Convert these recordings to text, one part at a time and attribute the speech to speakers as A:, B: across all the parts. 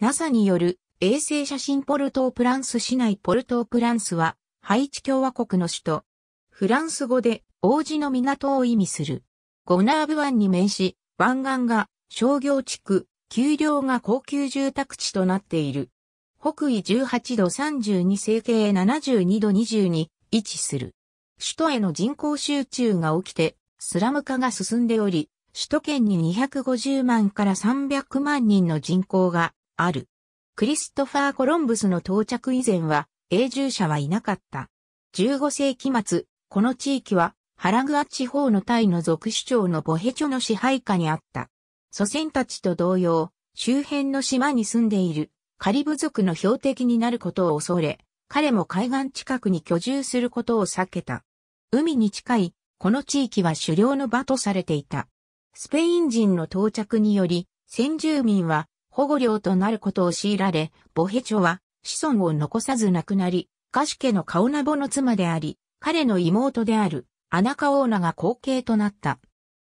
A: NASA による衛星写真ポルトープランス市内ポルトープランスはハイチ共和国の首都。フランス語で王子の港を意味する。ゴナーブ湾に面し、湾岸が商業地区、丘陵が高級住宅地となっている。北緯18度32西経72度20に位置する。首都への人口集中が起きて、スラム化が進んでおり、首都圏に250万から300万人の人口がある。クリストファー・コロンブスの到着以前は永住者はいなかった。15世紀末、この地域はハラグア地方のタイの属首長のボヘチョの支配下にあった。祖先たちと同様、周辺の島に住んでいるカリブ族の標的になることを恐れ、彼も海岸近くに居住することを避けた。海に近い、この地域は狩猟の場とされていた。スペイン人の到着により、先住民は保護料となることを強いられ、ボヘチョは子孫を残さず亡くなり、カシ家のカオナボの妻であり、彼の妹であるアナカオーナが後継となった。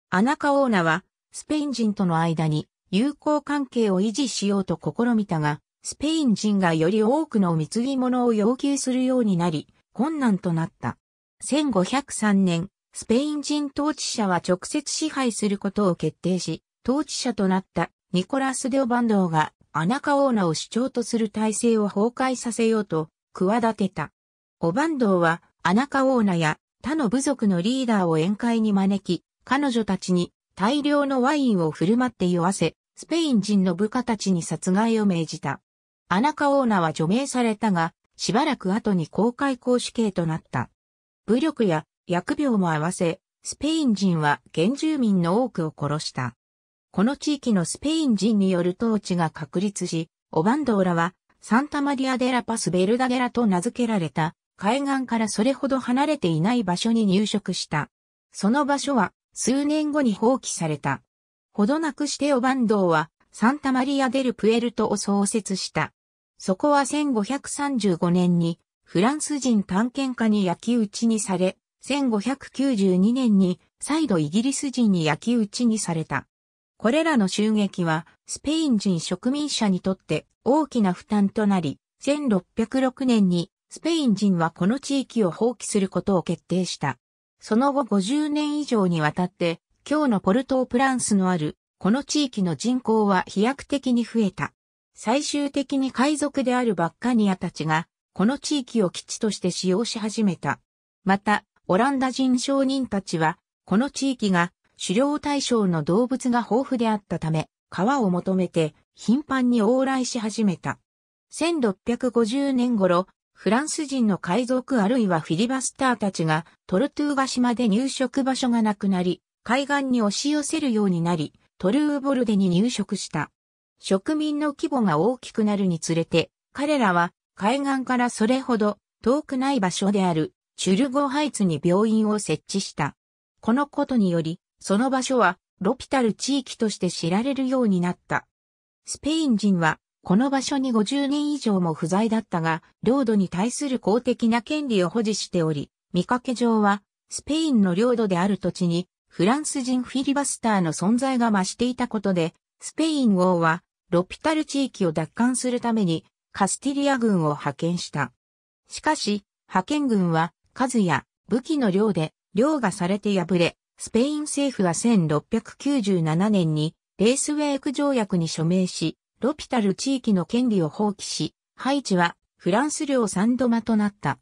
A: アナカオーナはスペイン人との間に友好関係を維持しようと試みたが、スペイン人がより多くの貢ぎ物を要求するようになり、困難となった。1503年、スペイン人統治者は直接支配することを決定し、統治者となったニコラス・デオバンドーがアナカオーナを主張とする体制を崩壊させようと企てた。オバンドーはアナカオーナや他の部族のリーダーを宴会に招き、彼女たちに大量のワインを振る舞って酔わせ、スペイン人の部下たちに殺害を命じた。アナカオーナは除名されたが、しばらく後に公開公死刑となった。武力や疫病も合わせ、スペイン人は原住民の多くを殺した。この地域のスペイン人による統治が確立し、オバンドーラはサンタマリア・デラ・パス・ベルダデラと名付けられた海岸からそれほど離れていない場所に入植した。その場所は数年後に放棄された。ほどなくしてオバンドーはサンタマリア・デル・プエルトを創設した。そこは1535年にフランス人探検家に焼き討ちにされ、1592年に再度イギリス人に焼き討ちにされた。これらの襲撃はスペイン人植民者にとって大きな負担となり、1606年にスペイン人はこの地域を放棄することを決定した。その後50年以上にわたって、今日のポルトープランスのある、この地域の人口は飛躍的に増えた。最終的に海賊であるバッカニアたちが、この地域を基地として使用し始めた。また、オランダ人商人たちは、この地域が狩猟対象の動物が豊富であったため、川を求めて頻繁に往来し始めた。1650年頃、フランス人の海賊あるいはフィリバスターたちがトルトゥーガ島で入植場所がなくなり、海岸に押し寄せるようになり、トルーボルデに入植した。植民の規模が大きくなるにつれて、彼らは海岸からそれほど遠くない場所であるチュルゴハイツに病院を設置した。このことにより、その場所はロピタル地域として知られるようになった。スペイン人はこの場所に50年以上も不在だったが、領土に対する公的な権利を保持しており、見かけ上はスペインの領土である土地にフランス人フィリバスターの存在が増していたことで、スペイン王はロピタル地域を奪還するためにカスティリア軍を派遣した。しかし、派遣軍は数や武器の量で、量がされて敗れ、スペイン政府は1697年にレースウェイク条約に署名し、ロピタル地域の権利を放棄し、ハイチはフランス領サンドマとなった。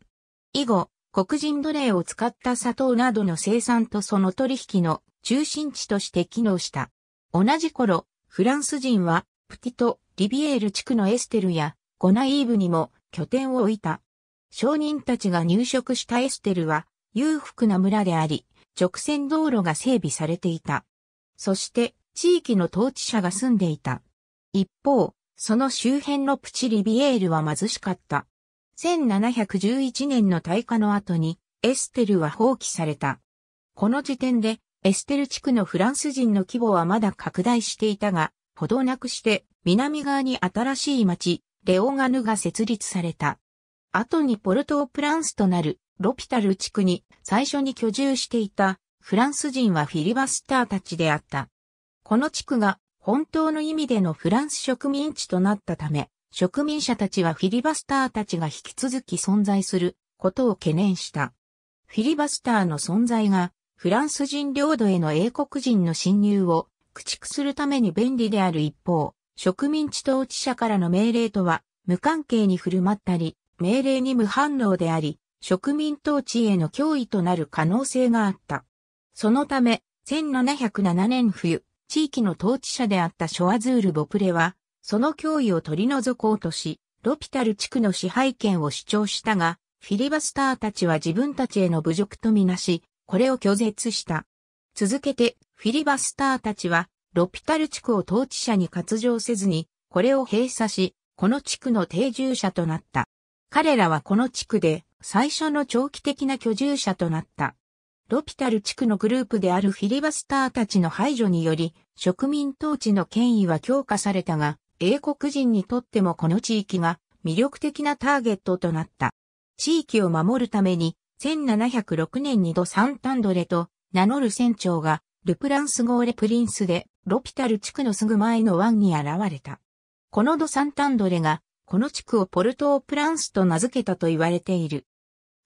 A: 以後、黒人奴隷を使った砂糖などの生産とその取引の中心地として機能した。同じ頃、フランス人はプティト・リビエール地区のエステルやゴナイーブにも拠点を置いた。商人たちが入植したエステルは裕福な村であり、直線道路が整備されていた。そして地域の統治者が住んでいた。一方、その周辺のプチリビエールは貧しかった。1711年の大火の後にエステルは放棄された。この時点でエステル地区のフランス人の規模はまだ拡大していたが、ほどなくして南側に新しい町、レオガヌが設立された。後にポルトープランスとなるロピタル地区に最初に居住していたフランス人はフィリバスターたちであった。この地区が本当の意味でのフランス植民地となったため、植民者たちはフィリバスターたちが引き続き存在することを懸念した。フィリバスターの存在がフランス人領土への英国人の侵入を駆逐するために便利である一方、植民地統治者からの命令とは無関係に振る舞ったり、命令に無反応であり、植民統治への脅威となる可能性があった。そのため、1707年冬、地域の統治者であったショアズール・ボプレは、その脅威を取り除こうとし、ロピタル地区の支配権を主張したが、フィリバスターたちは自分たちへの侮辱とみなし、これを拒絶した。続けて、フィリバスターたちは、ロピタル地区を統治者に割譲せずに、これを閉鎖し、この地区の定住者となった。彼らはこの地区で、最初の長期的な居住者となった。ロピタル地区のグループであるフィリバスターたちの排除により、植民統治の権威は強化されたが、英国人にとってもこの地域が魅力的なターゲットとなった。地域を守るために、1706年にド・サンタンドレと名乗る船長が、ルプランスゴーレプリンスで、ロピタル地区のすぐ前の湾に現れた。このド・サンタンドレが、この地区をポルトープランスと名付けたと言われている。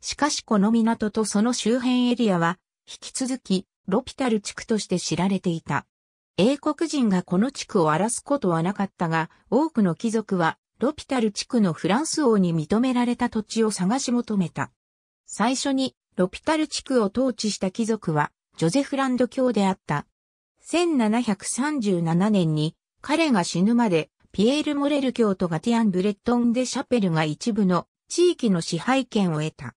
A: しかしこの港とその周辺エリアは、引き続き、ロピタル地区として知られていた。英国人がこの地区を荒らすことはなかったが、多くの貴族は、ロピタル地区のフランス王に認められた土地を探し求めた。最初に、ロピタル地区を統治した貴族は、ジョゼフランド教であった。1737年に、彼が死ぬまで、ピエール・モレル教とガティアン・ブレットン・デ・シャペルが一部の地域の支配権を得た。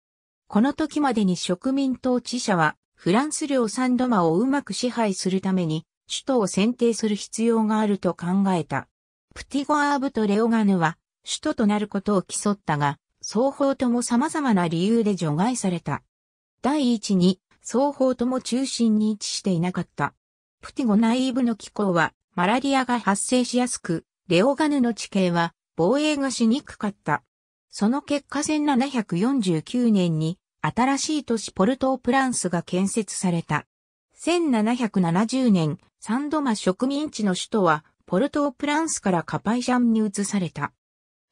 A: この時までに植民統治者はフランス領サンドマをうまく支配するために首都を選定する必要があると考えた。プティゴアーブとレオガヌは首都となることを競ったが、双方とも様々な理由で除外された。第一に、双方とも中心に位置していなかった。プティゴナイーブの気候はマラリアが発生しやすく、レオガヌの地形は防衛がしにくかった。その結果1749年に新しい都市ポルトープランスが建設された。1770年、サンドマ植民地の首都はポルトープランスからカパイシャンに移された。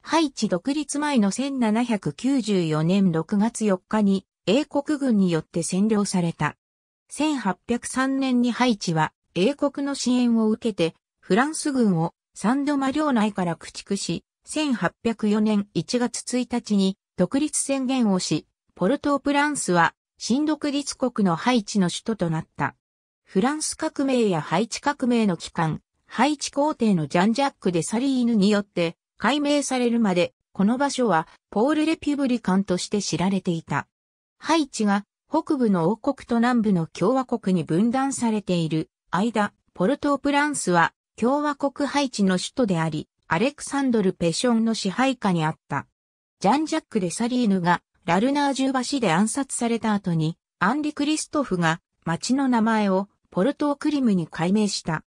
A: ハイチ独立前の1794年6月4日に英国軍によって占領された。1803年にハイチは英国の支援を受けてフランス軍をサンドマ領内から駆逐し、1804年1月1日に独立宣言をし、ポルトープランスは新独立国のハイチの首都となった。フランス革命やハイチ革命の機関、ハイチ皇帝のジャンジャック・デ・サリーヌによって解明されるまで、この場所はポール・レピュブリカンとして知られていた。ハイチが北部の王国と南部の共和国に分断されている間、ポルトープランスは共和国ハイチの首都であり、アレクサンドル・ペションの支配下にあった。ジャン・ジャック・レサリーヌがラルナー重橋で暗殺された後に、アンリ・クリストフが町の名前をポルトークリムに改名した。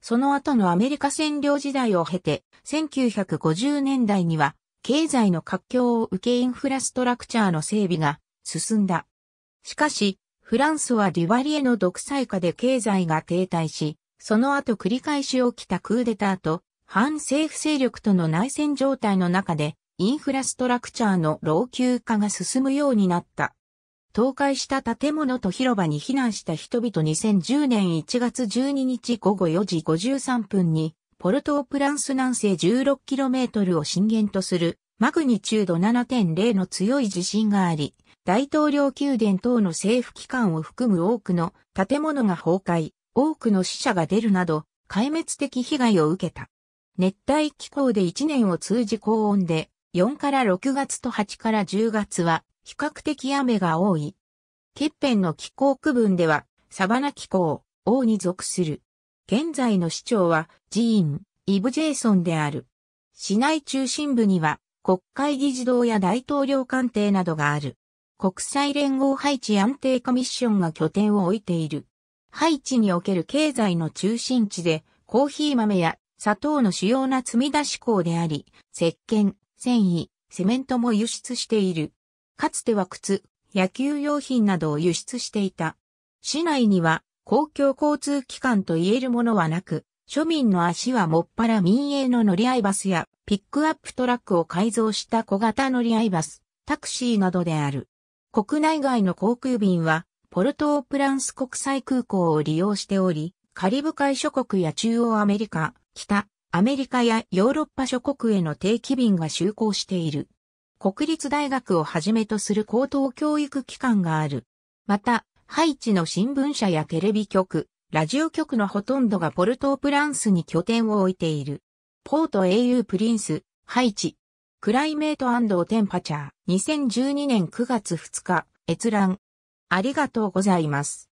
A: その後のアメリカ占領時代を経て、1950年代には、経済の活況を受けインフラストラクチャーの整備が進んだ。しかし、フランスはデュバリエの独裁下で経済が停滞し、その後繰り返し起きたクーデターと、反政府勢力との内戦状態の中で、インフラストラクチャーの老朽化が進むようになった。倒壊した建物と広場に避難した人々2010年1月12日午後4時53分に、ポルトープランス南西 16km を震源とするマグニチュード7.0の強い地震があり、大統領宮殿等の政府機関を含む多くの建物が崩壊、多くの死者が出るなど、壊滅的被害を受けた。熱帯気候で1年を通じ高温で、4から6月と8から10月は、比較的雨が多い。欠片の気候区分では、サバナ気候、王に属する。現在の市長は、ジーン、イブ・ジェイソンである。市内中心部には、国会議事堂や大統領官邸などがある。国際連合配置安定コミッションが拠点を置いている。ハイチにおける経済の中心地で、コーヒー豆や砂糖の主要な積み出し港であり、石鹸、繊維、セメントも輸出している。かつては靴、野球用品などを輸出していた。市内には公共交通機関と言えるものはなく、庶民の足はもっぱら民営の乗り合いバスやピックアップトラックを改造した小型乗り合いバス、タクシーなどである。国内外の航空便はポルトープランス国際空港を利用しており、カリブ海諸国や中央アメリカ、北、アメリカやヨーロッパ諸国への定期便が就航している。国立大学をはじめとする高等教育機関がある。また、ハイチの新聞社やテレビ局、ラジオ局のほとんどがポルトープランスに拠点を置いている。ポート AU プリンス、ハイチ、クライメートオテンパチャー、2012年9月2日、閲覧、ありがとうございます。